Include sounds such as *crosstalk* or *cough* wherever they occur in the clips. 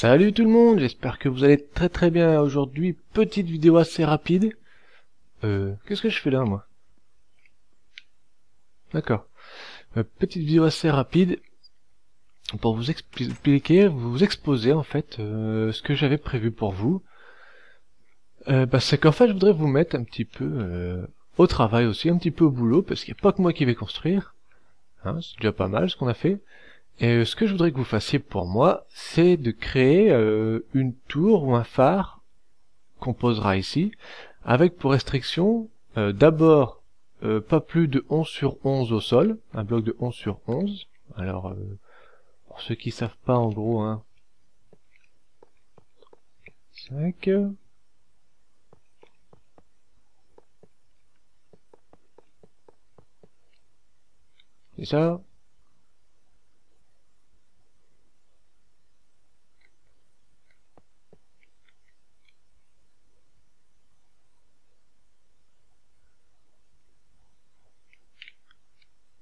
Salut tout le monde, j'espère que vous allez très très bien aujourd'hui. Petite vidéo assez rapide. Euh, qu'est-ce que je fais là moi D'accord. Euh, petite vidéo assez rapide pour vous expliquer, vous exposer en fait euh, ce que j'avais prévu pour vous. Bah, c'est qu'en fait je voudrais vous mettre un petit peu au travail aussi, un petit peu au boulot, parce qu'il n'y a pas que moi qui vais construire. Hein, c'est déjà pas mal ce qu'on a fait. Et euh, ce que je voudrais que vous fassiez pour moi, c'est de créer euh, une tour ou un phare qu'on posera ici, avec pour restriction euh, d'abord pas plus de 11 sur 11 au sol, un bloc de 11 sur 11. Alors, pour ceux qui savent pas en gros, hein, 5, c'est ça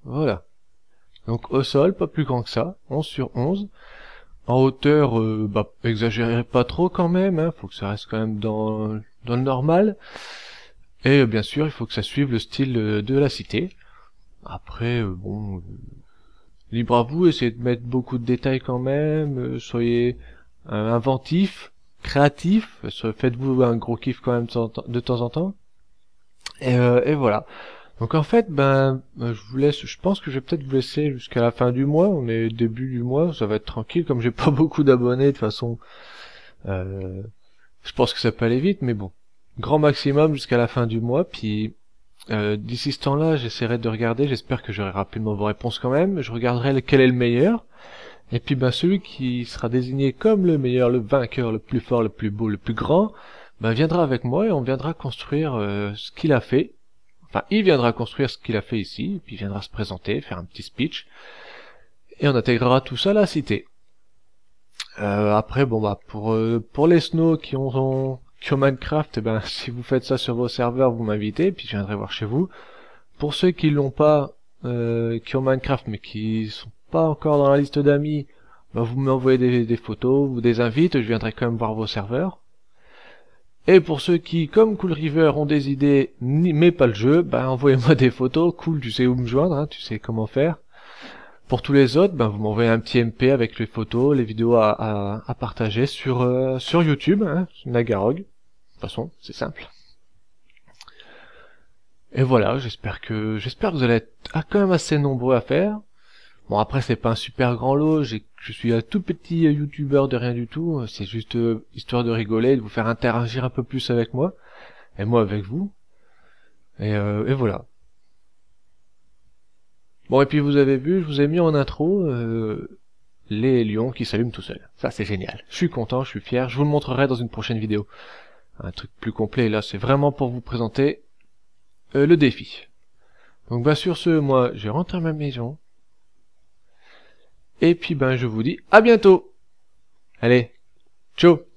Voilà. Donc au sol, pas plus grand que ça, 11 sur 11. En hauteur, euh, bah, exagérez pas trop quand même, hein, faut que ça reste quand même dans, le normal. Et euh, bien sûr, il faut que ça suive le style euh, de la cité. Après, bon, libre à vous, essayez de mettre beaucoup de détails quand même, soyez inventif, créatif, faites-vous un gros kiff quand même de temps en temps. et voilà. Donc en fait, ben, ben, je vous laisse. Je pense que je vais peut-être vous laisser jusqu'à la fin du mois. On est début du mois, ça va être tranquille. Comme j'ai *laughs* pas beaucoup d'abonnés, de toute façon, euh, je pense que ça peut aller vite. Mais bon, grand maximum jusqu'à la fin du mois. Puis euh, d'ici ce temps-là, j'essaierai de regarder. J'espère que j'aurai rapidement vos réponses quand même. Je regarderai quel est le meilleur. Et puis ben celui qui sera désigné comme le meilleur, le vainqueur, le plus fort, le plus beau, le plus grand, ben viendra avec moi et on viendra construire euh, ce qu'il a fait Enfin, il viendra construire ce qu'il a fait ici, puis il viendra se présenter, faire un petit speech, et on intégrera tout ça à la cité. Euh, après, bon bah pour euh, pour les snows qui ont, ont, qui Minecraft, eh ben *laughs* si vous faites ça sur vos serveurs, vous m'invitez, puis je viendrai voir chez vous. Pour ceux qui l'ont pas, euh, qui ont Minecraft mais qui sont pas encore dans la liste d'amis, bah, vous m'envoyez des, photos, vous des invites, je viendrai quand même voir vos serveurs. Et pour ceux qui, comme Cool River, ont des idées, mais pas le jeu, bah envoyez-moi des photos, cool, tu sais où me joindre, hein, tu sais comment faire. Pour tous les autres, ben, vous m'envoyez un petit MP avec les photos, les vidéos à, partager sur, euh, sur YouTube, hein, Nagarog. De toute façon, c'est simple. Et voilà, j'espère que j'espère que vous allez être ah, quand même assez nombreux à faire. Bon après c'est pas un super grand lot, je suis un tout petit euh, youtubeur de rien du tout, c'est juste euh, histoire de rigoler, de vous faire interagir un peu plus avec moi, et moi avec vous. Et, euh, voilà. Bon et puis vous avez vu, je vous ai mis en intro les lions qui s'allument tout seuls. Ça c'est génial. Je suis content, je suis fier, je vous le montrerai dans une prochaine vidéo. Un truc plus complet là, c'est vraiment pour vous présenter le défi. Donc bah sur ce, moi je rentre à ma maison, et puis ben je vous dis à bientôt. Allez, ciao